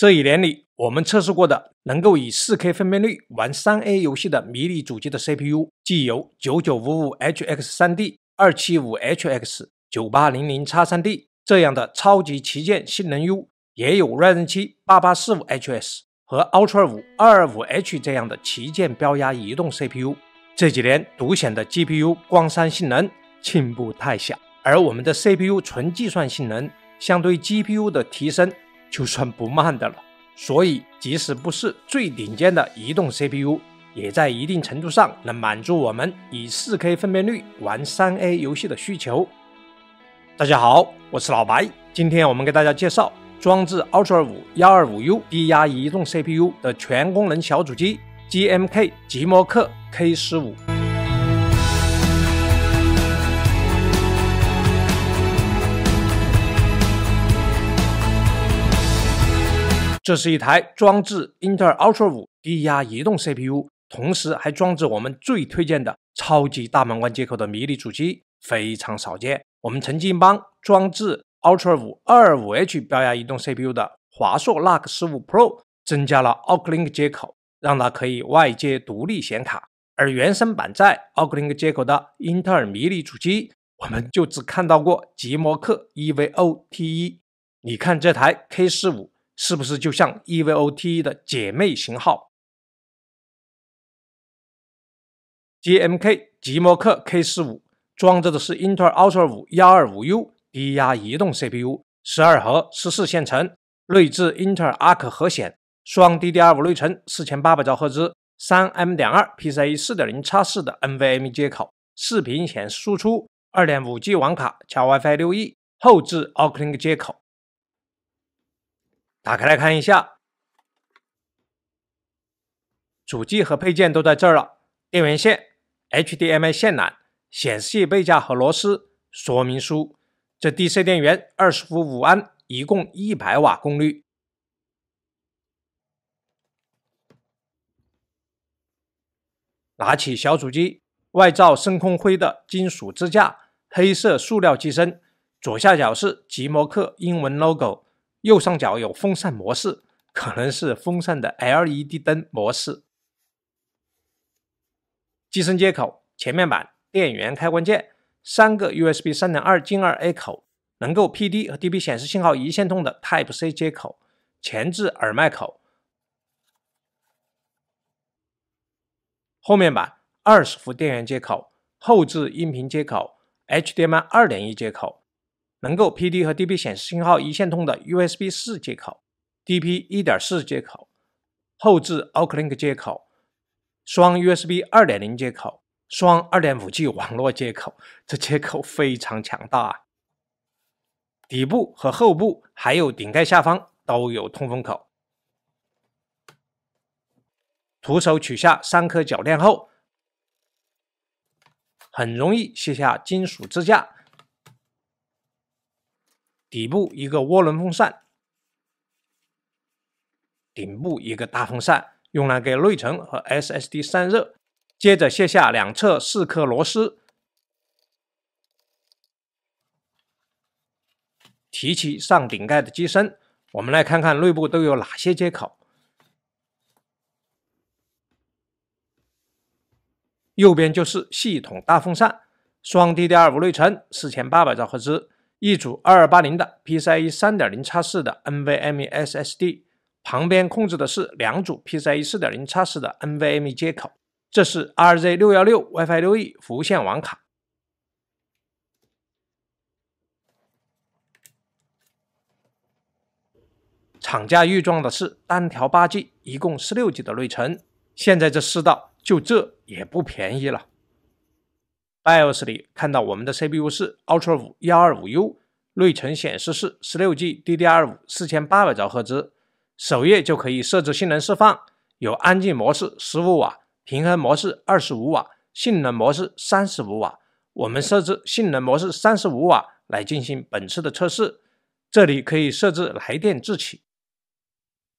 这一年里，我们测试过的能够以 4K 分辨率玩 3A 游戏的迷你主机的 CPU，既有九九五五 HX 三 D、二七五 HX、九八零零叉三 D 这样的超级旗舰性能 U，也有 Ryzen 七八八四五 HS 和 Ultra 五二二五 H 这样的旗舰标压移动 CPU。这几年独显的 GPU 光栅性能进步太小，而我们的 CPU 纯计算性能相对 GPU 的提升。就算不慢的了，所以即使不是最顶尖的移动 CPU，也在一定程度上能满足我们以 4K 分辨率玩 3A 游戏的需求。大家好，我是老白，今天我们给大家介绍装置 Ultra 五幺二五 U 低压移动 CPU 的全功能小主机 GMK 极摩克 K 十五。这是一台装置英特尔 Ultra 五低压移动 CPU，同时还装置我们最推荐的超级大满贯接口的迷你主机，非常少见。我们曾经帮装置 Ultra 五二五 H 标压移动 CPU 的华硕 n u x a 五 Pro 增加了 o c l i n k 接口，让它可以外接独立显卡。而原生版在 o c l i n k 接口的英特尔迷你主机，我们就只看到过极摩客 EVO T 1你看这台 K 四五。是不是就像 EVO T E 的姐妹型号 G M K 吉摩克 K 四五？装着的是 Intel Ultra 五幺二五 U 低压移动 CPU，十二核十四线程，内置 Intel Arc 核显，双 DDR 五内存，四千八百兆赫兹，三 M 点二 PCI 四点零叉四的 NVMe 接口，视频显示输出，二点五 G 网卡加 WiFi 六 E，后置 OcLink 接口。打开来看一下，主机和配件都在这儿了。电源线、HDMI 线缆、显示器背架和螺丝、说明书、这 DC 电源，二十伏五安，一共一百瓦功率。拿起小主机，外罩深空灰的金属支架，黑色塑料机身，左下角是极摩克英文 logo。右上角有风扇模式，可能是风扇的 LED 灯模式。机身接口：前面板电源开关键，三个 USB 三点二进二 A 口，能够 PD 和 d b 显示信号一线通的 Type C 接口，前置耳麦口，后面板二十伏电源接口，后置音频接口 HDMI 二点一接口。能够 PD 和 DP 显示信号一线通的 USB 四接口、DP 一点四接口、后置 o u l i n k 接口、双 USB 二点零接口、双二点五 G 网络接口，这接口非常强大。啊！底部和后部还有顶盖下方都有通风口。徒手取下三颗铰链后，很容易卸下金属支架。底部一个涡轮风扇，顶部一个大风扇，用来给内存和 SSD 散热。接着卸下两侧四颗螺丝，提起上顶盖的机身，我们来看看内部都有哪些接口。右边就是系统大风扇，双 DDR5 内存，四千八百兆赫兹。一组二二八零的 PCIe 三点零插四的 NVMe SSD，旁边控制的是两组 PCIe 四点零插四的 NVMe 接口。这是 RZ 六幺六 WiFi 六 E 无线网卡。厂家预装的是单条八 G，一共十六 G 的内存。现在这世道，就这也不便宜了。BIOS 里看到我们的 CPU 是 Ultra 五幺二五 U，内存显示是十六 G DDR 五四千八百兆赫兹。首页就可以设置性能释放，有安静模式十五瓦，平衡模式二十五瓦，性能模式三十五瓦。我们设置性能模式三十五瓦来进行本次的测试。这里可以设置来电自启。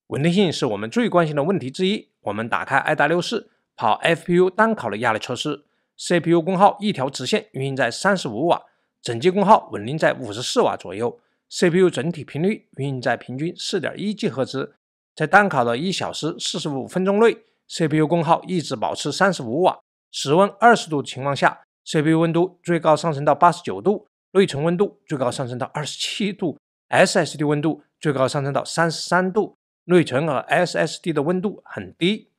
稳定性是我们最关心的问题之一。我们打开 i 达六四跑 FPU 单考的压力测试。CPU 功耗一条直线运行在三十五瓦，整机功耗稳定在五十四瓦左右。CPU 整体频率运行在平均四点一吉赫兹，在单卡的一小时四十五分钟内，CPU 功耗一直保持三十五瓦。室温二十度情况下，CPU 温度最高上升到八十九度，内存温度最高上升到二十七度，SSD 温度最高上升到三十三度。内存和 SSD 的温度很低。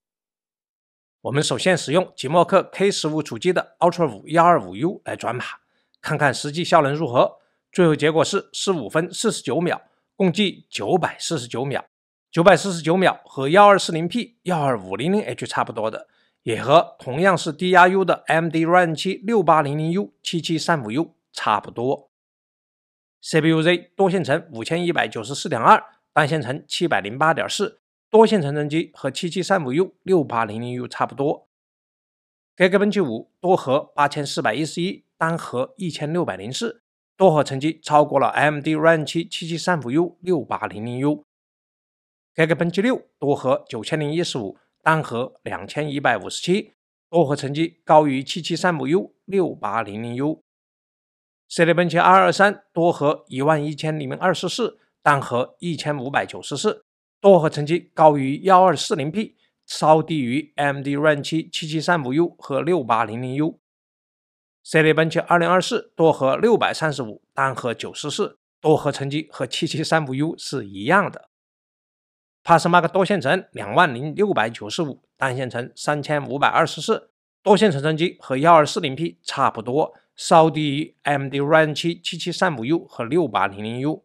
我们首先使用即墨客 K15 主机的 Ultra 五幺二五 U 来转码，看看实际效能如何。最后结果是十五分四十九秒，共计九百四十九秒。九百四十九秒和幺二四零 P 幺二五零零 H 差不多的，也和同样是 d r u 的 MD Run 七六八零零 U 七七三五 U 差不多。CPUZ 多线程五千一百九十四点二，单线程七百零八点四。多线程成机和七七三五 U 六八零零 U 差不多。g e e k b n c 五多核八千四百一十一，单核一千六百零四，多核成绩超过了 MD Run 七七七三五 U 六八零零 U。g e e k b n c h 六多核九千零一十五，单核两千一百五十七，多核成绩高于七七三五 U 六八零零 U。c i n e b n c 二二三多核一万一千零二十四，单核一千五百九十四。多核成绩高于幺二四零 P，稍低于 MD r y e n 七七七三五 U 和六八零零 U。C 睿 bench 二零二四多核六百三十五，单核九十四，多核成绩和七七三五 U 是一样的。Passmark 多线程两万零六百九十五，单线程三千五百二十四，多线程成绩和幺二四零 P 差不多，稍低于 MD r y e n 七七七三五 U 和六八零零 U。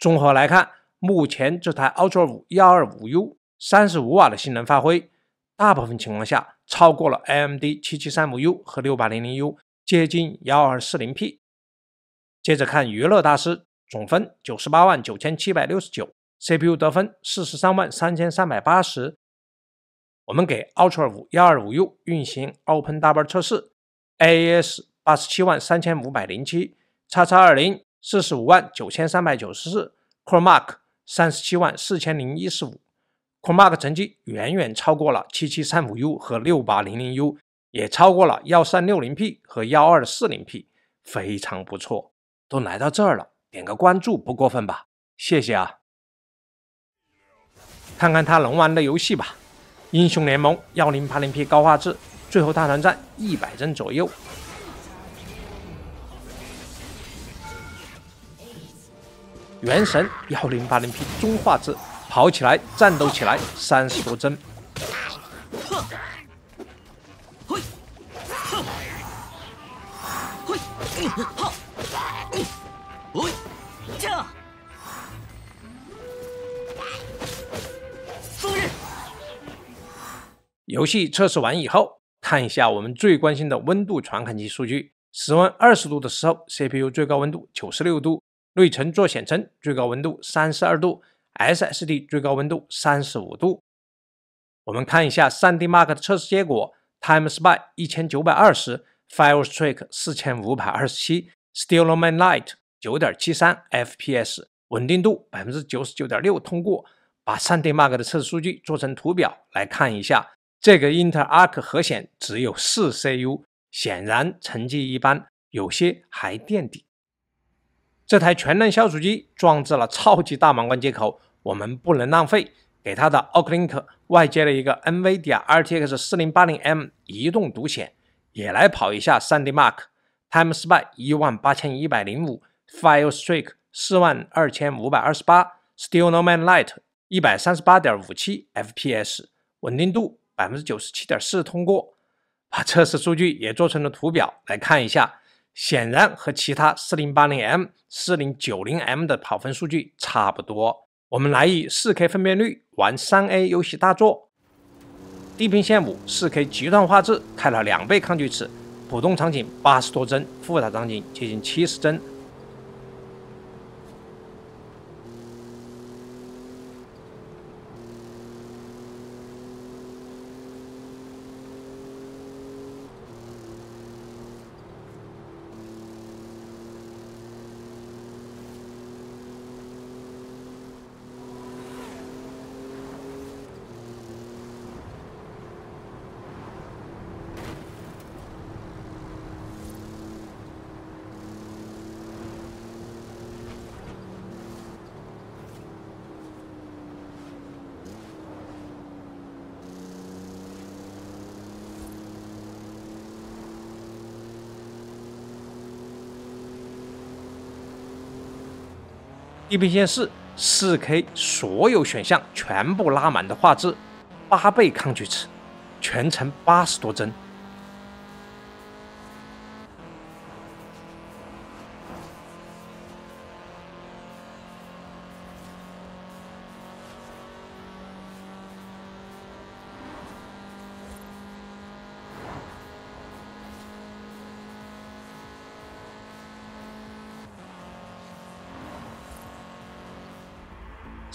综合来看。目前这台 Ultra 五幺二五 U 三十五瓦的性能发挥，大部分情况下超过了 AMD 七七三五 U 和六八零零 U，接近幺二四零 P。接着看娱乐大师总分九十八万九千七百六十九，CPU 得分四十三万三千三百八十。我们给 Ultra 五幺二五 U 运行 o p e n Double 测试，AS e 八十七万三千五百零七，叉叉二零四十五万九千三百九十四，Core Mark。三十七万四千零一十五，Commark 成绩远远超过了七七三五 U 和六八零零 U，也超过了幺三六零 P 和幺二四零 P，非常不错。都来到这儿了，点个关注不过分吧？谢谢啊！看看他能玩的游戏吧，《英雄联盟》幺零八零 P 高画质，最后大团战一百帧左右。原神幺零八零 P 中画质跑起来，战斗起来三十多帧。游戏测试完以后，看一下我们最关心的温度传感器数据，室温二十度的时候，CPU 最高温度九十六度。内存做显存，最高温度三十二度，SSD 最高温度三十五度。我们看一下 3DMark 的测试结果：Time Spy 一千九百二十，Fire Strike 四千五百二十七 s t e l l a m a n Light 九点七三 FPS，稳定度百分之九十九点六通过。把 3DMark 的测试数据做成图表来看一下，这个 i n t e Arc 核显只有四 CU，显然成绩一般，有些还垫底。这台全能消除机装置了超级大满贯接口，我们不能浪费，给它的 o c l i n k 外接了一个 NVIDIA RTX 4080M 移动独显，也来跑一下 3DMark，Time Spy 一万八千一百零五，Fire Strike 四万二千五百二十八 s t e No m a n Light 一百三十八点五七 FPS，稳定度百分之九十七点四通过，把测试数据也做成了图表来看一下。显然和其他四零八零 M、四零九零 M 的跑分数据差不多。我们来以四 K 分辨率玩三 A 游戏大作《地平线五》，四 K 极端画质，开了两倍抗锯齿，普通场景八十多帧，复杂场景接近七十帧。地平线四四 K，所有选项全部拉满的画质，八倍抗锯齿，全程八十多帧。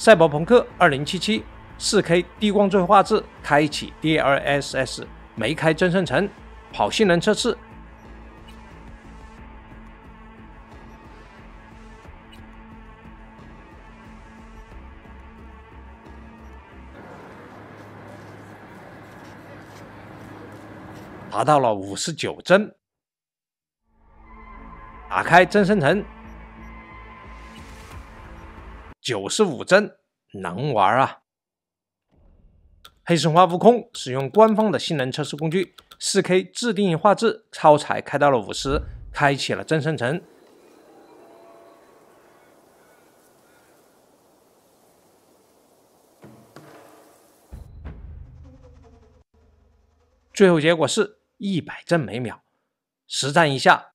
赛博朋克二零七七，四 K 低光追画质，开启 DRSS，没开增生层，跑性能测试，达到了五十九帧。打开真生层。九十五帧能玩啊！黑神话悟空使用官方的性能测试工具，四 K 自定义画质，超彩开到了五十，开启了帧生成。最后结果是一百帧每秒。实战一下。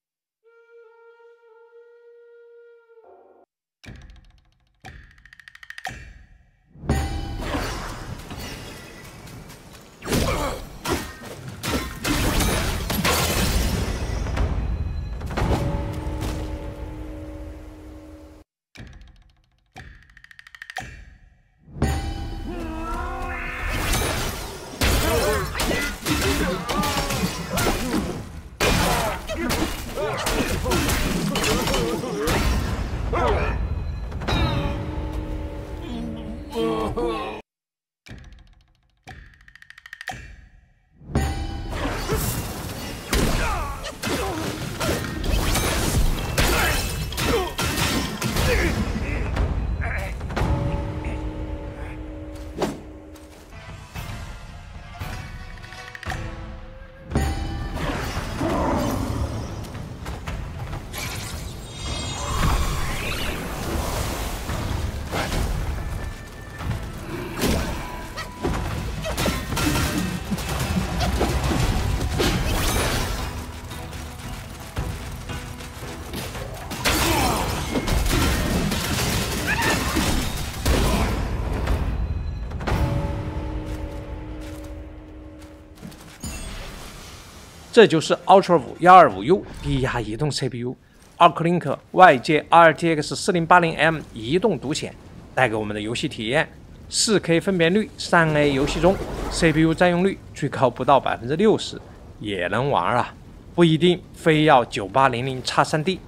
这就是 Ultra 五幺二五 U 低压移动 c p u a l p i n r k 外接 RTX 四零八零 M 移动独显带给我们的游戏体验。四 K 分辨率，三 A 游戏中，CPU 占用率最高不到百分之六十，也能玩啊！不一定非要九八零零叉三 D。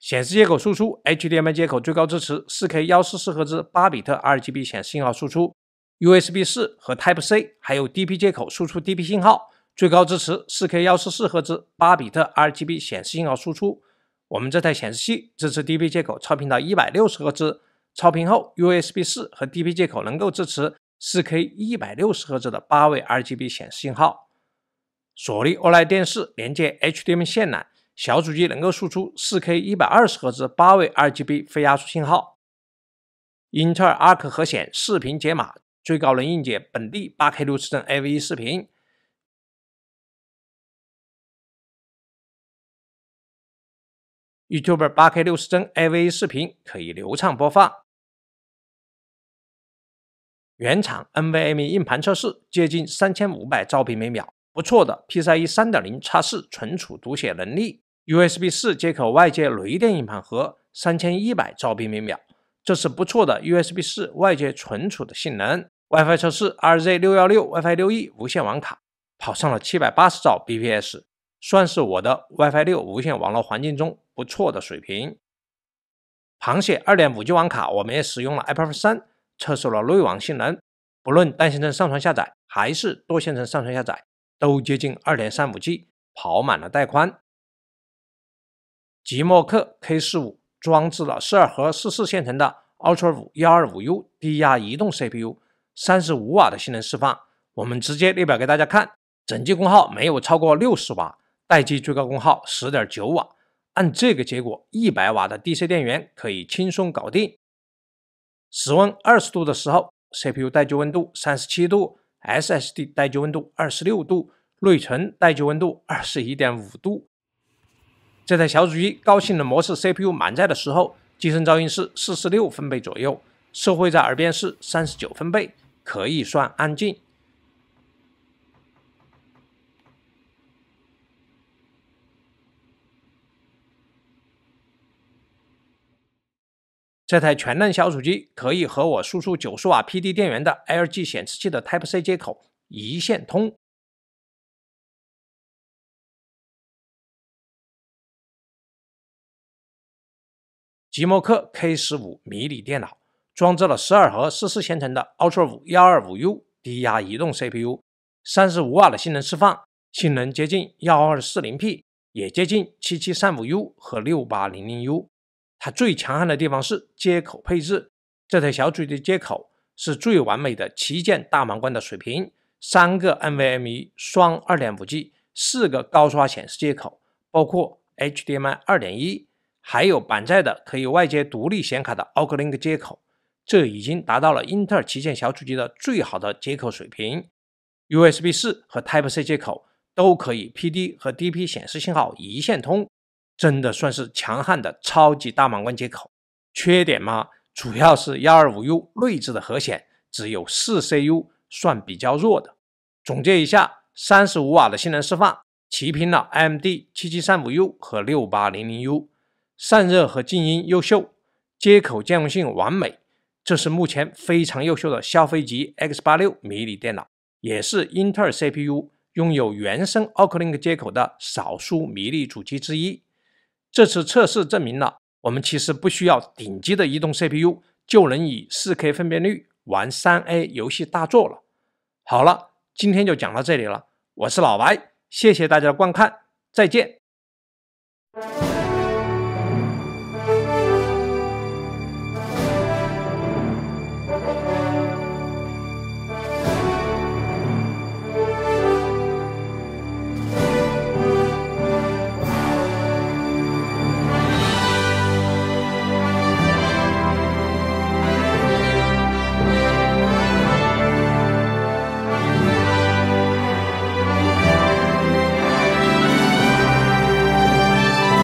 显示接口输出 HDMI 接口最高支持四 K 幺四四赫兹8比特 RGB 显示信号输出，USB 四和 Type C，还有 DP 接口输出 DP 信号。最高支持四 K 幺四四赫兹8比特 RGB 显示信号输出。我们这台显示器支持 DP 接口超频到一百六十赫兹，超频后 USB 四和 DP 接口能够支持四 K 一百六十赫兹的八位 RGB 显示信号。索尼 OLED 电视连接 HDMI 线缆，小主机能够输出四 K 一百二十赫兹八位 RGB 非压缩信号。英特尔 Arc 核显视频解码，最高能硬解本地八 K 六十帧 a v e 视频。YouTube 八 K 六十帧 AV 视频可以流畅播放。原厂 NVMe 硬盘测试接近三千五百兆 b 每秒，不错的。PCIe 三点零 x 四存储读写能力，USB 四接口外接雷电硬盘盒三千一百兆 b 每秒，这是不错的 USB 四外接存储的性能。WiFi 测试 RZ 六幺六 WiFi 六 E 无线网卡跑上了七百八十兆 bps，算是我的 WiFi 六无线网络环境中。不错的水平。螃蟹二点五 G 网卡，我们也使用了 i p a d 三测试了内网性能。不论单线程上传下载，还是多线程上传下载，都接近二点三五 G，跑满了带宽。即墨克 K 四五装置了十二核四四线程的 Ultra 五幺二五 U 低压移动 CPU，三十五瓦的性能释放，我们直接列表给大家看。整机功耗没有超过六十瓦，待机最高功耗十点九瓦。按这个结果，一百瓦的 DC 电源可以轻松搞定。室温二十度的时候，CPU 待机温度三十七度，SSD 待机温度二十六度，内存待机温度二十一点五度。这台小主机高性能模式，CPU 满载的时候，机身噪音是四十六分贝左右，社会在耳边是三十九分贝，可以算安静。这台全能小主机可以和我输出九十瓦 PD 电源的 LG 显示器的 Type-C 接口一线通。极摩客 K 十五迷你电脑，装置了十二核四四线程的 Ultra5 幺二五 U 低压移动 CPU，三十五瓦的性能释放，性能接近幺二四零 P，也接近七七三五 U 和六八零零 U。它最强悍的地方是接口配置，这台小主机的接口是最完美的旗舰大满贯的水平，三个 NVMe 双二点五 G，四个高刷显示接口，包括 HDMI 二点一，还有板载的可以外接独立显卡的 a u d l i n k 接口，这已经达到了英特尔旗舰小主机的最好的接口水平。USB 四和 Type C 接口都可以 PD 和 DP 显示信号一线通。真的算是强悍的超级大满贯接口，缺点吗？主要是幺二五 U 内置的核显只有四 C U，算比较弱的。总结一下，三十五瓦的性能释放，齐平了 M D 七七三五 U 和六八零零 U，散热和静音优秀，接口兼容性完美。这是目前非常优秀的消费级 X 八六迷你电脑，也是英特尔 C P U 拥有原生 O Clink 接口的少数迷你主机之一。这次测试证明了，我们其实不需要顶级的移动 CPU 就能以 4K 分辨率玩 3A 游戏大作了。好了，今天就讲到这里了。我是老白，谢谢大家的观看，再见。